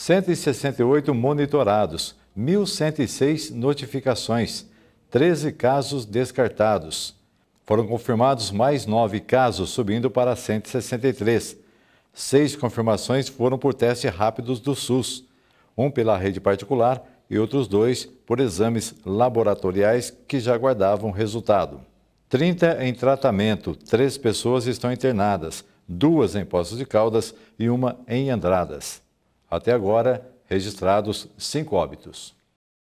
168 monitorados, 1.106 notificações, 13 casos descartados. Foram confirmados mais 9 casos, subindo para 163. Seis confirmações foram por testes rápidos do SUS, um pela rede particular e outros dois por exames laboratoriais que já guardavam resultado. 30 em tratamento, três pessoas estão internadas, duas em Poços de Caldas e uma em Andradas. Até agora, registrados cinco óbitos.